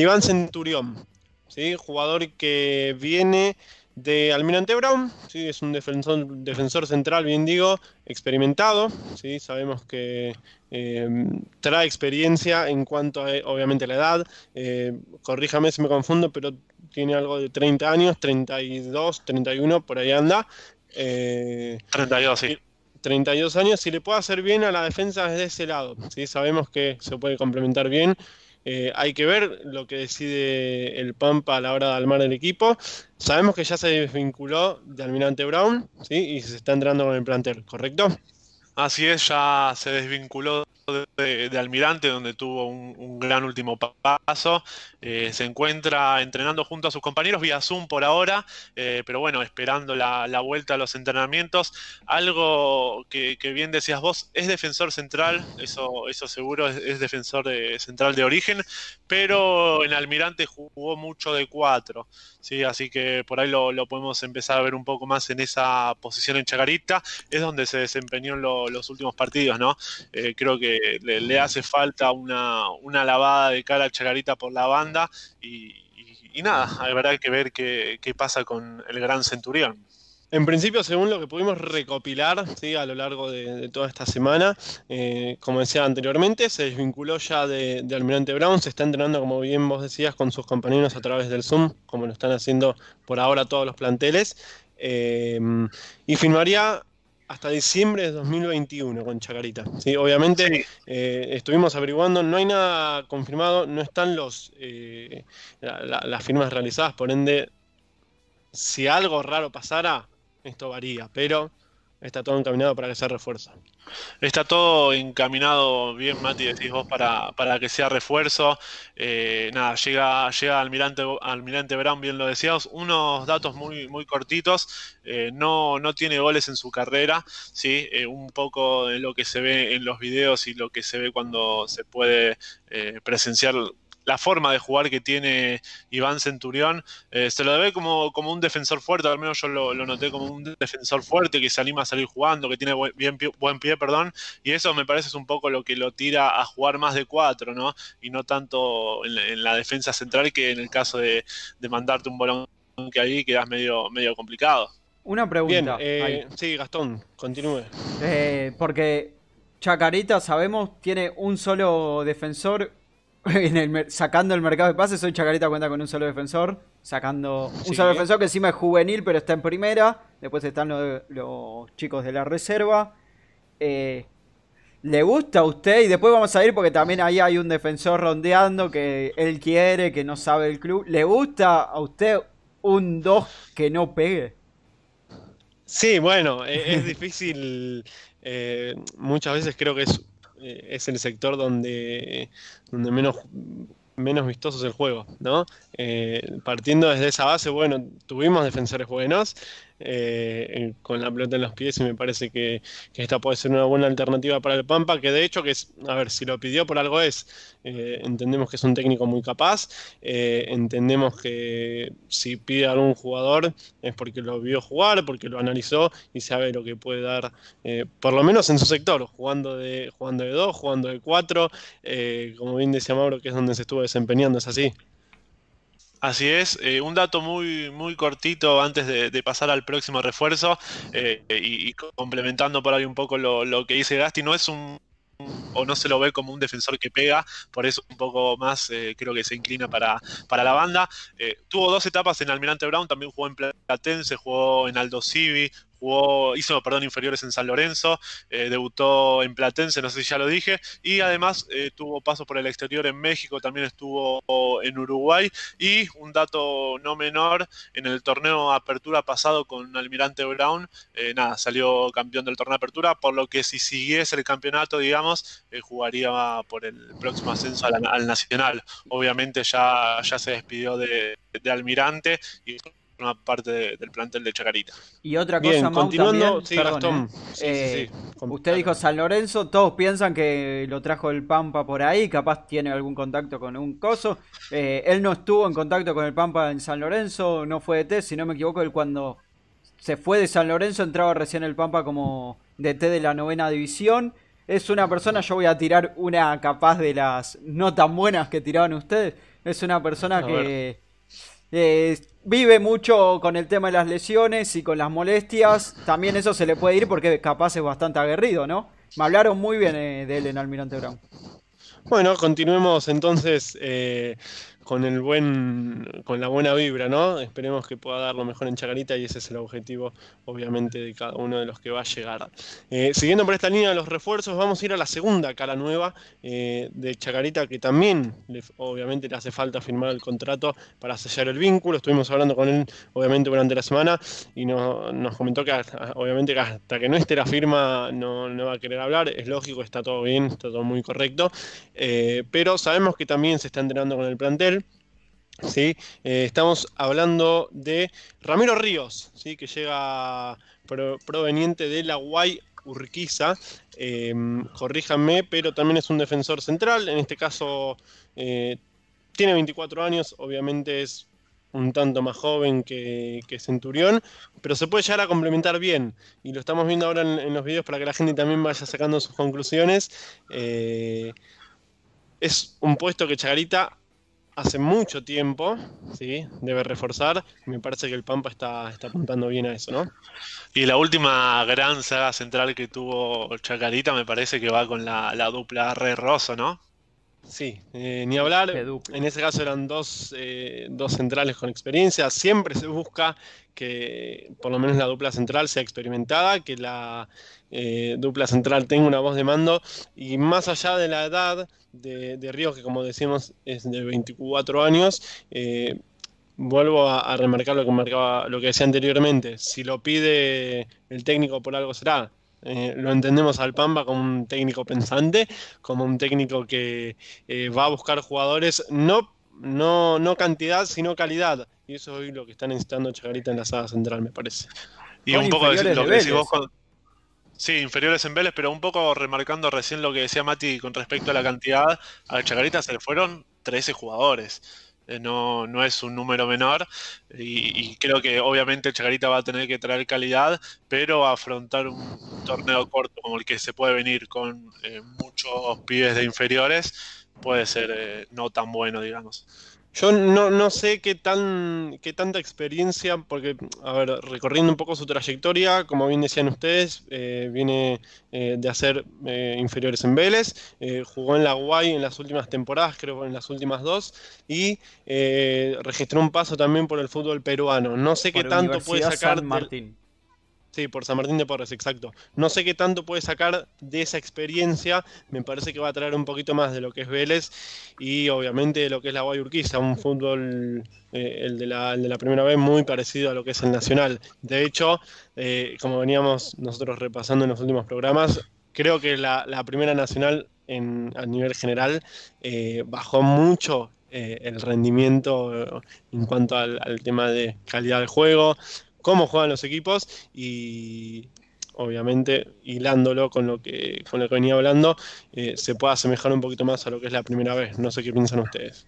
Iván Centurión, ¿sí? jugador que viene de Almirante Brown, ¿sí? es un defensor, central, bien digo, experimentado, ¿sí? sabemos que em, trae experiencia en cuanto a, obviamente, la edad, eh, corríjame si me confundo, pero tiene algo de 30 años, 32, 31, por ahí anda. 32, eh, sí. 32 años, si le puede hacer bien a la defensa desde ese lado, ¿sí? sabemos que se puede complementar bien eh, hay que ver lo que decide el Pampa a la hora de armar el equipo. Sabemos que ya se desvinculó de Almirante Brown ¿sí? y se está entrando con el plantel, ¿correcto? Así es, ya se desvinculó de, Almirante, donde tuvo un, gran último paso. Eh, se encuentra entrenando junto a sus compañeros vía Zoom por ahora, eh, pero bueno, esperando la, vuelta a los entrenamientos. Algo que, bien decías vos, es defensor central, eso, eso seguro es, defensor central de origen, pero en Almirante jugó mucho de cuatro, ¿sí? así que por ahí lo, podemos empezar a ver un poco más en esa posición en Chacarita, es donde se desempeñó los últimos partidos, ¿no? Eh, creo que le, hace falta una, lavada de cara a Chacarita por la banda y, nada, habrá que ver qué, pasa con el gran centurión. En principio, según lo que pudimos recopilar ¿sí? a lo largo de, toda esta semana, eh, como decía anteriormente, se desvinculó ya de, Almirante Brown, se está entrenando, como bien vos decías, con sus compañeros a través del Zoom, como lo están haciendo por ahora todos los planteles, eh, y firmaría hasta diciembre de 2021 con Chacarita. Sí, obviamente eh, estuvimos averiguando, no hay nada confirmado, no están los eh, las firmas realizadas, por ende, si algo raro pasara, esto varía, pero Está todo encaminado para que sea refuerzo. Está todo encaminado bien, Mati, decís vos, para, que sea refuerzo. Eh, nada, llega, llega Almirante, Brown, bien lo decíamos. Unos datos muy, muy cortitos. Eh, no, no tiene goles en su carrera, ¿sí? Eh, un poco de lo que se ve en los videos y lo que se ve cuando se puede presenciar la forma de jugar que tiene Iván Centurión. Eh, se lo debe como, un defensor fuerte, al menos yo lo, noté como un defensor fuerte que se anima a salir jugando, que tiene buen, bien, buen pie, perdón, y eso me parece es un poco lo que lo tira a jugar más de cuatro, ¿no? Y no tanto en, la defensa central que en el caso de, mandarte un bolón que ahí quedas medio, medio complicado. Una pregunta. Eh, sí, Gastón, continúe. Eh, porque Chacarita, sabemos, tiene un solo defensor, sacando el mercado de pases, Soy Chacarita cuenta con un solo defensor, sacando un solo defensor que encima es juvenil, pero está en primera. Después están los, chicos de la reserva. Eh, ¿Le gusta a usted? Y después vamos a ir porque también ahí hay un defensor rondeando que él quiere, que no sabe el club. ¿Le gusta a usted un 2 que no pegue? Sí, bueno, e-, es, difícil. Eh, muchas veces creo que es eh, es el sector donde, menos, menos vistoso es el juego, ¿no? Eh, partiendo desde esa base, bueno, tuvimos defensores buenos, eh, con la pelota en los pies y me parece que, esta puede ser una buena alternativa para el Pampa, que de hecho, que es, a ver, si lo pidió por algo es, eh, entendemos que es un técnico muy capaz, eh, entendemos que si pide a algún jugador es porque lo vio jugar, porque lo analizó y sabe lo que puede dar, por lo menos en su sector, jugando de, jugando de dos, jugando de cuatro, como bien decía Mauro, que es donde se estuvo desempeñando, es así. Así es, eh, un dato muy, muy cortito antes de, pasar al próximo refuerzo eh, y, complementando por ahí un poco lo, que dice Gasti, no es un, o no se lo ve como un defensor que pega, por eso un poco más eh, creo que se inclina para, para la banda. tuvo dos etapas en Almirante Brown, también jugó en Platense, jugó en Aldo Civi, jugó, hizo perdón, inferiores en San Lorenzo, eh, debutó en Platense, no sé si ya lo dije, y además eh, tuvo pasos por el exterior en México, también estuvo en Uruguay, y un dato no menor, en el torneo Apertura pasado con Almirante Brown, eh, nada, salió campeón del torneo Apertura, por lo que si siguiese el campeonato, digamos, jugaría por el próximo ascenso al, Nacional. Obviamente ya, ya se despidió de, de Almirante y una parte del plantel de Chacarita. Y otra cosa, más. continuando, también, ¿eh? eh, usted dijo San Lorenzo, todos piensan que lo trajo el Pampa por ahí, capaz tiene algún contacto con un coso. Eh, él no estuvo en contacto con el Pampa en San Lorenzo, no fue de T, si no me equivoco, él cuando se fue de San Lorenzo entraba recién el Pampa como de T de la novena división. Es una persona, yo voy a tirar una capaz de las no tan buenas que tiraban ustedes. Es una persona que eh, vive mucho con el tema de las lesiones y con las molestias. También eso se le puede ir porque capaz es bastante aguerrido, ¿no? Me hablaron muy bien eh, de él en Almirante Brown. Bueno, continuemos entonces eh, con el buen, con la buena vibra, ¿no? Esperemos que pueda dar lo mejor en Chacarita y ese es el objetivo, obviamente, de cada uno de los que va a llegar. Eh, siguiendo por esta línea de los refuerzos, vamos a ir a la segunda cara nueva eh, de Chacarita, que también, obviamente, le hace falta firmar el contrato para sellar el vínculo. Estuvimos hablando con él, obviamente, durante la semana y no, nos comentó que, obviamente, hasta que no esté la firma no, no, va a querer hablar. Es lógico, está todo bien, está todo muy correcto. Eh, pero sabemos que también se está entrenando con el plantel ¿sí? Eh, estamos hablando de Ramiro Ríos, ¿sí? que llega proveniente de la Guay Urquiza, em, corríjanme, pero también es un defensor central, en este caso eh, tiene 24 años, obviamente es un tanto más joven que, Centurión, pero se puede llegar a complementar bien. Y lo estamos viendo ahora en, los videos para que la gente también vaya sacando sus conclusiones. Eh, es un puesto que Chagarita hace mucho tiempo, ¿sí? Debe reforzar. Me parece que el Pampa está, está apuntando bien a eso, ¿no? Y la última gran saga central que tuvo Chacarita me parece que va con la, la dupla R Rosso, ¿no? Sí, eh, ni hablar. En ese caso eran dos, eh, dos, centrales con experiencia. Siempre se busca que por lo menos la dupla central sea experimentada, que la eh, dupla central tenga una voz de mando. Y más allá de la edad de, Río, Ríos, que como decimos es de 24 años, vuelvo a, a, remarcar lo que, marcaba, lo que decía anteriormente. Si lo pide el técnico por algo será. Eh, lo entendemos al Pamba como un técnico pensante, como un técnico que eh, va a buscar jugadores, no, no, no cantidad, sino calidad. Y eso es hoy lo que están necesitando Chagarita en la saga central, me parece. Y un poco de, lo que decís vos Sí, inferiores en Vélez, pero un poco remarcando recién lo que decía Mati con respecto a la cantidad, a Chagarita se le fueron 13 jugadores. Eh, no, no es un número menor y, creo que obviamente Chagarita va a tener que traer calidad, pero afrontar un torneo corto como el que se puede venir con eh, muchos pibes de inferiores puede ser eh, no tan bueno, digamos. Yo no, no sé qué, tan, qué tanta experiencia, porque, a ver, recorriendo un poco su trayectoria, como bien decían ustedes, eh, viene eh, de hacer eh, inferiores en Vélez, jugó en la Guay en las últimas temporadas, creo en las últimas dos, y registró un paso también por el fútbol peruano. No sé qué tanto puede sacar... Martín. Sí, por San Martín de Porres, exacto. No sé qué tanto puede sacar de esa experiencia. Me parece que va a traer un poquito más de lo que es Vélez y obviamente lo que es la Guayurquiza, un fútbol, eh, el, de la, primera vez, muy parecido a lo que es el Nacional. De hecho, eh, como veníamos nosotros repasando en los últimos programas, creo que la, primera Nacional en, a nivel general eh, bajó mucho el rendimiento en cuanto al, al, tema de calidad del juego, cómo juegan los equipos y obviamente hilándolo con lo que, con lo que venía hablando, eh, se puede asemejar un poquito más a lo que es la primera vez. No sé qué piensan ustedes.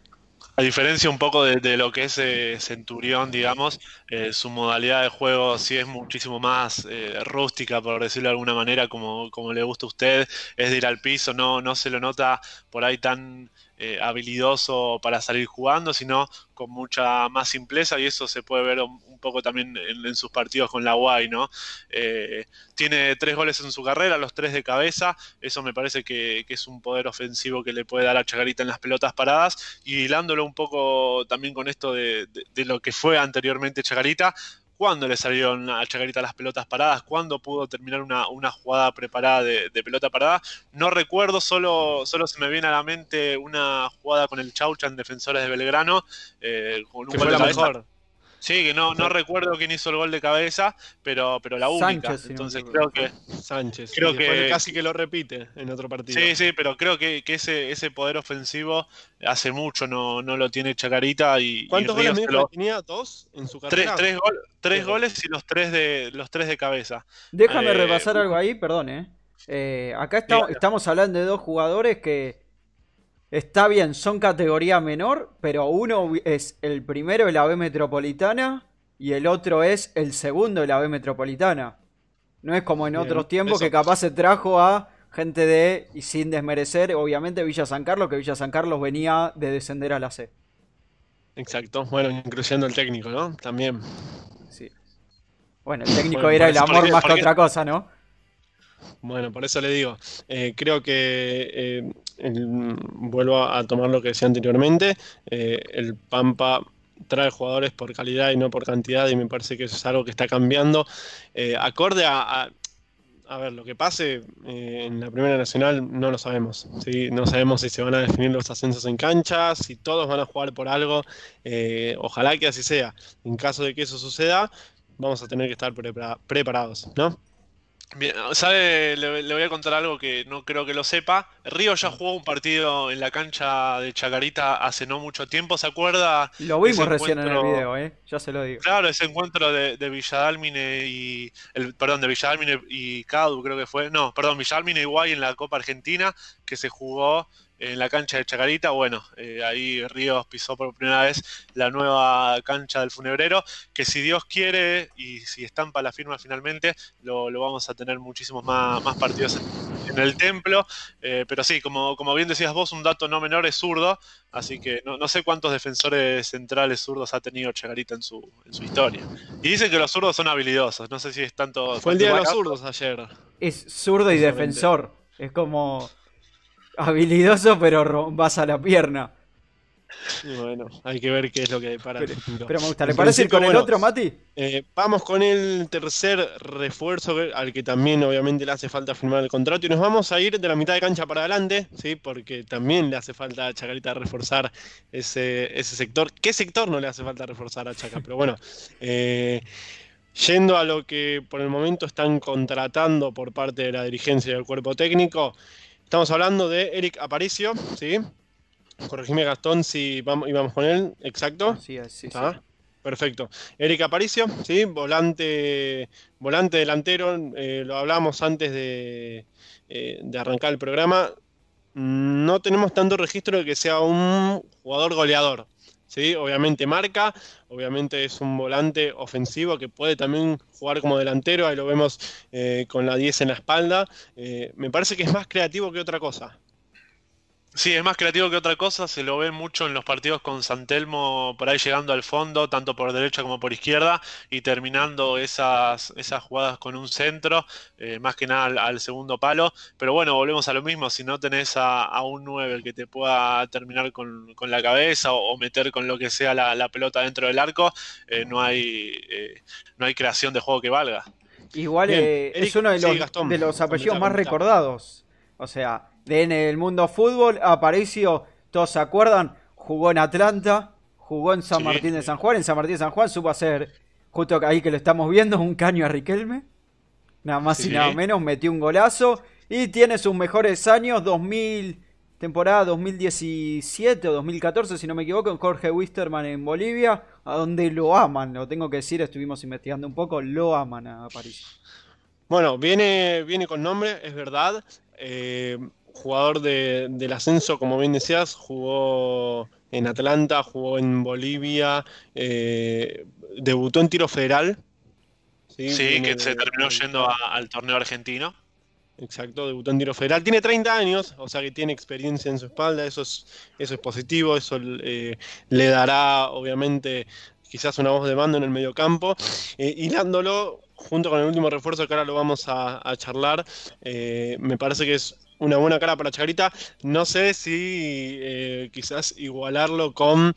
A diferencia un poco de, lo que es eh, Centurión, digamos, eh, su modalidad de juego sí es muchísimo más rústica, por decirlo de alguna manera, como, como, le gusta a usted, es de ir al piso, no, no se lo nota por ahí tan eh, habilidoso para salir jugando, sino con mucha más simpleza y eso se puede ver un, poco también en, sus partidos con la UAI, ¿no? Eh, tiene tres goles en su carrera, los tres de cabeza, eso me parece que, es un poder ofensivo que le puede dar a Chagarita en las pelotas paradas y hilándolo un poco también con esto de, lo que fue anteriormente Chagarita cuándo le salieron a Chagarita las pelotas paradas, cuándo pudo terminar una, jugada preparada de, pelota parada. No recuerdo, solo, solo se me viene a la mente una jugada con el Chauchan, defensores de Belgrano, eh, con un fue la mejor. Sí, que no, no recuerdo quién hizo el gol de cabeza, pero, pero la única. Entonces creo que. Sánchez. Creo que casi que lo repite en otro partido. Sí, sí, pero creo que, ese, ese poder ofensivo hace mucho no, lo tiene Chacarita y. ¿Cuántos goles tenía? ¿Dos en su carrera? Tres, goles y los tres de los tres de cabeza. Déjame eh, repasar algo ahí, perdón, eh. Eh, acá estamos hablando de dos jugadores que Está bien, son categoría menor, pero uno es el primero de la B Metropolitana y el otro es el segundo de la B Metropolitana. No es como en otros tiempos que capaz se trajo a gente de, y sin desmerecer, obviamente Villa San Carlos, que Villa San Carlos venía de descender a la C. Exacto, bueno, incluyendo el técnico, ¿no? También. Sí. Bueno, el técnico era el amor más que otra cosa, ¿no? Bueno, por eso le digo, eh, creo que eh, vuelvo a tomar lo que decía anteriormente, eh, el Pampa trae jugadores por calidad y no por cantidad y me parece que eso es algo que está cambiando. Eh, acorde a, a, ver, lo que pase eh, en la Primera Nacional no lo sabemos. ¿sí? No sabemos si se van a definir los ascensos en cancha, si todos van a jugar por algo. ojalá que así sea. En caso de que eso suceda, vamos a tener que estar preparados, ¿no? Bien, ¿sabe? Le, voy a contar algo que no creo que lo sepa. Río ya jugó un partido en la cancha de Chacarita hace no mucho tiempo, ¿se acuerda? Lo vimos recién en el video, ¿eh? Ya se lo digo. Claro, ese encuentro de, Villadalmine y. El, perdón, de Villadalmine y Cadu, creo que fue. No, perdón, Villadalmine y Guay en la Copa Argentina, que se jugó en la cancha de Chagarita, Bueno, eh, ahí Ríos pisó por primera vez la nueva cancha del funebrero, que si Dios quiere y si estampa la firma finalmente, lo, vamos a tener muchísimos más, partidos en, el templo. Eh, pero sí, como, bien decías vos, un dato no menor es zurdo, así que no, sé cuántos defensores centrales zurdos ha tenido Chagarita en su, en su historia. Y dicen que los zurdos son habilidosos, no sé si es tanto... Fue el día de los zurdos ayer. Es zurdo y defensor. Es como Habilidoso, pero vas a la pierna. bueno, hay que ver qué es lo que depara pero, Pero me gusta. ¿Le parece ir con el otro, Mati? Eh, vamos con el tercer refuerzo al que también obviamente le hace falta firmar el contrato. Y nos vamos a ir de la mitad de cancha para adelante, ¿sí? porque también le hace falta a Chacarita reforzar ese, sector. ¿Qué sector no le hace falta reforzar a Chaca? Pero bueno. Eh, yendo a lo que por el momento están contratando por parte de la dirigencia y del cuerpo técnico, Estamos hablando de Eric Aparicio, ¿sí? Corregime Gastón si vamos, íbamos con él, exacto. Sí, sí, es. Perfecto. Eric Aparicio, ¿sí? Volante, volante delantero, eh, lo hablamos antes de, eh, de arrancar el programa. No tenemos tanto registro de que sea un jugador goleador. ¿sí? Obviamente marca, obviamente es un volante ofensivo que puede también jugar como delantero, ahí lo vemos eh, con la 10 en la espalda. Eh, me parece que es más creativo que otra cosa, Sí, es más creativo que otra cosa, se lo ve mucho en los partidos con Santelmo por ahí llegando al fondo, tanto por derecha como por izquierda, y terminando esas, esas jugadas con un centro, eh, más que nada al, segundo palo. Pero bueno, volvemos a lo mismo, si no tenés a, un 9 el que te pueda terminar con, la cabeza o, meter con lo que sea la, pelota dentro del arco, eh, no, hay, eh, no hay creación de juego que valga. Igual es uno de los, de los apellidos más recordados. O sea, de en el mundo fútbol. Aparicio, todos se acuerdan, jugó en Atlanta, jugó en San Martín de San Juan. En San Martín de San Juan supo hacer, justo ahí que lo estamos viendo, un caño a Riquelme. Nada más y nada menos, metió un golazo. Y tiene sus mejores años, 2000, temporada 2017 o 2014, si no me equivoco, en Jorge Wisterman en Bolivia, a donde lo aman, lo tengo que decir, estuvimos investigando un poco, lo aman a París. Bueno, viene, viene con nombre, es verdad. Eh, jugador de, del ascenso, como bien decías, jugó en Atlanta, jugó en Bolivia, eh, debutó en tiro federal. Sí, que se terminó yendo al torneo argentino. Exacto, debutó en tiro federal. Tiene 30 años, o sea que tiene experiencia en su espalda, eso es, eso es positivo, eso eh, le dará obviamente quizás una voz de mando en el mediocampo. Y eh, dándolo junto con el último refuerzo que ahora lo vamos a, charlar, me parece que es una buena cara para Chacarita. No sé si eh, quizás igualarlo con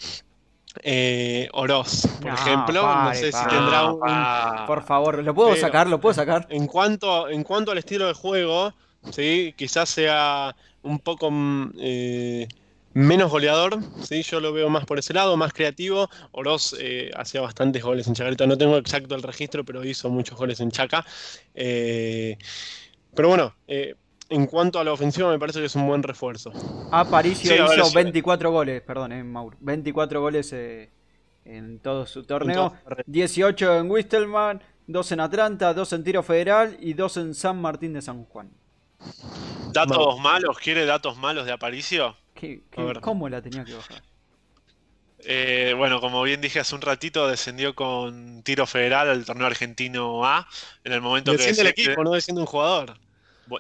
eh, Oroz, por ejemplo. no sé si tendrá un. Por favor, lo puedo sacar, lo puedo sacar. En cuanto, en cuanto al estilo de juego, ¿sí? quizás sea un poco mm, eh, menos goleador. ¿sí? Yo lo veo más por ese lado, más creativo. Oroz hacía bastantes goles en Chacarita. No tengo exacto el registro, pero hizo muchos goles en Chaca. pero bueno, en cuanto a la ofensiva, me parece que es un buen refuerzo. Aparicio hizo 24 goles, perdón, eh, Mauro. 24 goles eh, en todo su torneo. 18 en Wistelman, 2 en Atlanta, 2 en Tiro Federal y 2 en San Martín de San Juan. ¿Datos malos? ¿Quiere datos malos de Aparicio? cómo la tenía que bajar? Eh, bueno, como bien dije hace un ratito, descendió con tiro federal al torneo argentino A. En el momento que. equipo, no desciende un jugador.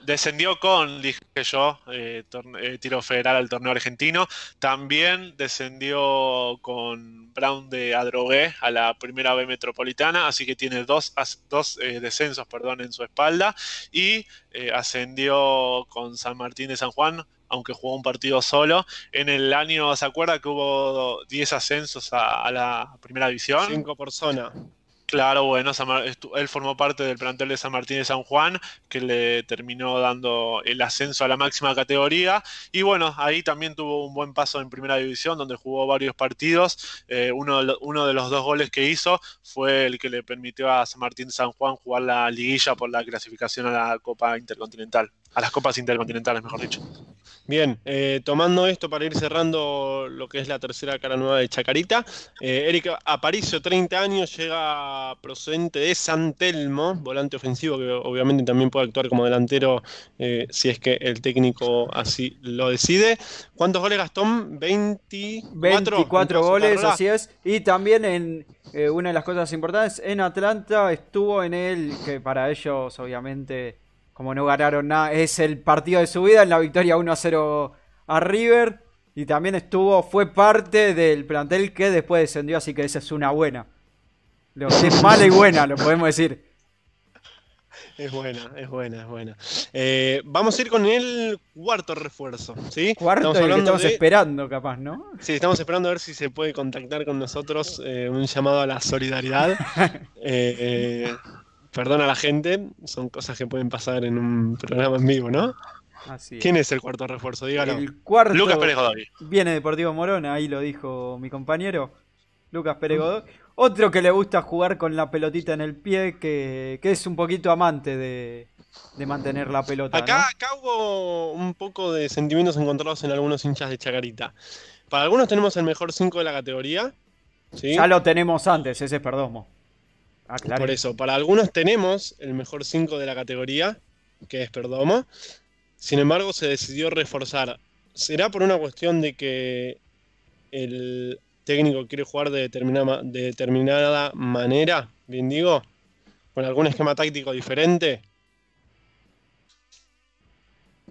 Descendió con, dije yo, eh, eh, tiro federal al torneo argentino. También descendió con Brown de Adrogué a la primera B metropolitana, así que tiene dos, dos eh, descensos perdón, en su espalda. Y ascendió con San Martín de San Juan, aunque jugó un partido solo. En el año, ¿se acuerda que hubo 10 ascensos a, la primera división? Cinco por zona. Claro, bueno, él formó parte del plantel de San Martín de San Juan, que le terminó dando el ascenso a la máxima categoría. Y bueno, ahí también tuvo un buen paso en primera división, donde jugó varios partidos. Eh, uno, uno, de los dos goles que hizo fue el que le permitió a San Martín de San Juan jugar la liguilla por la clasificación a la Copa Intercontinental, a las Copas Intercontinentales, mejor dicho. Bien, eh, tomando esto para ir cerrando lo que es la tercera cara nueva de Chacarita, eh, Aparicio, 30 años, llega procedente de San Telmo, volante ofensivo que obviamente también puede actuar como delantero eh, si es que el técnico así lo decide. ¿Cuántos goles, Gastón? 24. 24 goles, así es. Y también en eh, una de las cosas importantes, en Atlanta estuvo en el, que para ellos obviamente como no ganaron nada, es el partido de su vida en la victoria 1-0 a River. Y también estuvo, fue parte del plantel que después descendió, así que esa es una buena. Lo que es mala y buena, lo podemos decir. Es buena, es buena, es buena. Eh, vamos a ir con el cuarto refuerzo, ¿sí? Cuarto estamos, esperando, capaz, ¿no? Sí, estamos esperando a ver si se puede contactar con nosotros eh, un llamado a la solidaridad. eh, eh Perdona a la gente, son cosas que pueden pasar en un programa en vivo, ¿no? Así ¿Quién es el cuarto refuerzo? Dígalo. Lucas Pérez Godoy. Viene Deportivo Morón, ahí lo dijo mi compañero. Lucas Pérez mm. Otro que le gusta jugar con la pelotita en el pie, que, es un poquito amante de, mantener la pelota. Acá, hubo un poco de sentimientos encontrados en algunos hinchas de Chagarita. Para algunos tenemos el mejor 5 de la categoría. ¿sí? Ya lo tenemos antes, ese es Perdomo. Ah, por eso, para algunos tenemos el mejor 5 de la categoría, que es Perdomo. Sin embargo, se decidió reforzar. ¿Será por una cuestión de que el técnico quiere jugar de determinada, manera, bien digo? ¿Con algún esquema táctico diferente?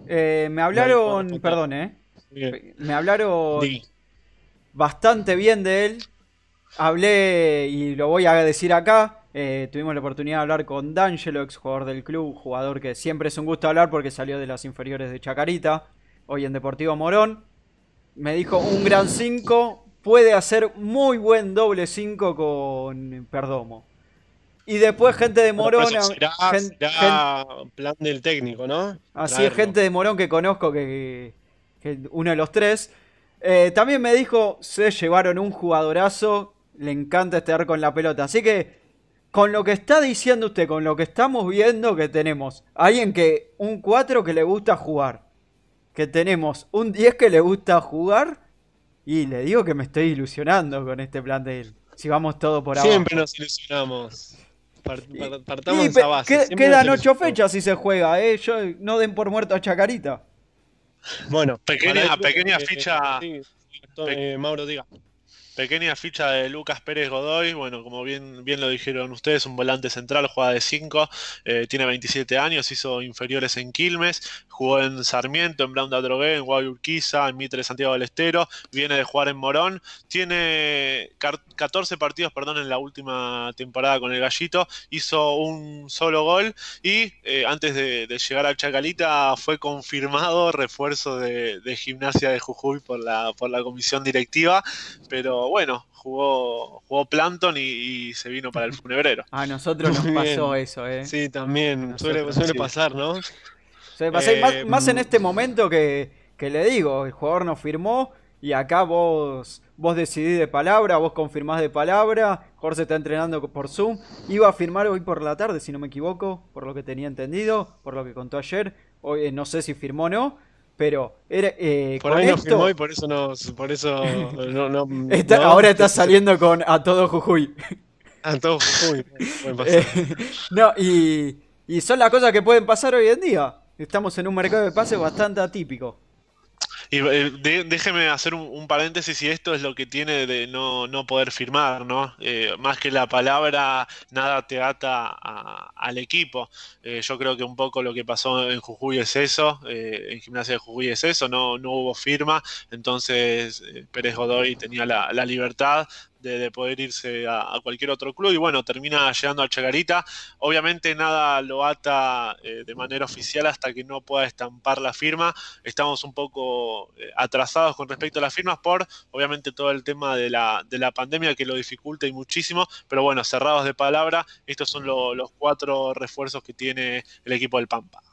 Eh, eh. me hablaron, perdón, ¿eh? Me hablaron bastante bien de él. Hablé y lo voy a decir acá. Eh, tuvimos la oportunidad de hablar con D'Angelo, ex jugador del club, jugador que siempre es un gusto hablar porque salió de las inferiores de Chacarita, hoy en Deportivo Morón. Me dijo un gran 5, puede hacer muy buen doble 5 con Perdomo. Y después gente de Morón. será, plan del técnico, ¿no? Así es, gente de Morón que conozco, que, uno de los tres. Eh, también me dijo, se llevaron un jugadorazo, le encanta estar con la pelota. Así que con lo que está diciendo usted, con lo que estamos viendo que tenemos, alguien que un 4 que le gusta jugar, que tenemos un 10 que le gusta jugar, y le digo que me estoy ilusionando con este plan de él. Si vamos todo por ahora. Siempre nos ilusionamos. partamos base. quedan 8 fechas si se juega, ¿eh? no den por muerto a Chacarita. Bueno, pequeña, pequeña ficha. Mauro, diga. Pequeña ficha de Lucas Pérez Godoy, bueno, como bien, bien lo dijeron ustedes, un volante central, juega de 5, eh, tiene 27 años, hizo inferiores en Quilmes, jugó en Sarmiento, en Blanda Drogué, en Guayurquiza, en Mitre Santiago del Estero, viene de jugar en Morón, tiene 14 partidos, perdón, en la última temporada con el Gallito, hizo un solo gol y eh, antes de, llegar al Chacalita fue confirmado refuerzo de, de gimnasia de Jujuy por la, por la comisión directiva, pero bueno, jugó, jugó Planton y, se vino para el funebrero. A nosotros nos pasó eso, ¿eh? Sí, también, suele, pasar, ¿no? Eh, más, en mm. este momento que, que le digo, el jugador no firmó y acá vos vos decidís de palabra, vos confirmás de palabra, Jorge está entrenando por Zoom, iba a firmar hoy por la tarde, si no me equivoco, por lo que tenía entendido, por lo que contó ayer, hoy eh, no sé si firmó o no, pero era, eh, por ahí no y por eso, no, por eso no, ahora está saliendo con a todo Jujuy. A todo Jujuy. Eh, no, y, y son las cosas que pueden pasar hoy en día. Estamos en un mercado de pases bastante atípico. Y eh, déjeme hacer un, paréntesis si esto es lo que tiene de no, no poder firmar, ¿no? Eh, más que la palabra, nada te ata al equipo. Eh, yo creo que un poco lo que pasó en Jujuy es eso, en Gimnasia de Jujuy es eso, no, no hubo firma, entonces Pérez Godoy tenía la, la libertad de, poder irse a, cualquier otro club y bueno, termina llegando al Chagarita Obviamente nada lo ata eh, de manera oficial hasta que no pueda estampar la firma. Estamos un poco eh, atrasados con respecto a las firmas por obviamente todo el tema de la, de la pandemia que lo dificulta y muchísimo, pero bueno, cerrados de palabra, estos son los cuatro refuerzos que tiene el equipo del Pampa.